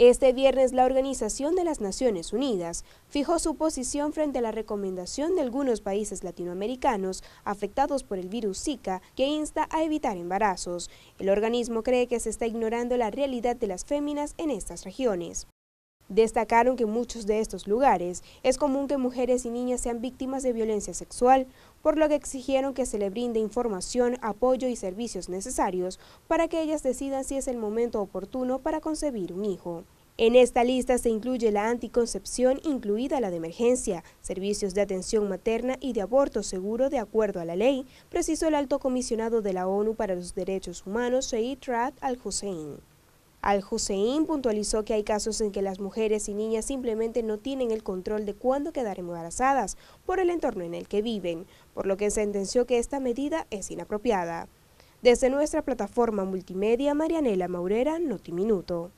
Este viernes la Organización de las Naciones Unidas fijó su posición frente a la recomendación de algunos países latinoamericanos afectados por el virus Zika que insta a evitar embarazos. El organismo cree que se está ignorando la realidad de las féminas en estas regiones. Destacaron que en muchos de estos lugares es común que mujeres y niñas sean víctimas de violencia sexual, por lo que exigieron que se le brinde información, apoyo y servicios necesarios para que ellas decidan si es el momento oportuno para concebir un hijo. En esta lista se incluye la anticoncepción, incluida la de emergencia, servicios de atención materna y de aborto seguro de acuerdo a la ley, precisó el alto comisionado de la ONU para los Derechos Humanos, Sheikh Raad al-Hussein. Al-Hussein puntualizó que hay casos en que las mujeres y niñas simplemente no tienen el control de cuándo quedar embarazadas por el entorno en el que viven, por lo que sentenció que esta medida es inapropiada. Desde nuestra plataforma multimedia, Marianela Maurera, Notiminuto.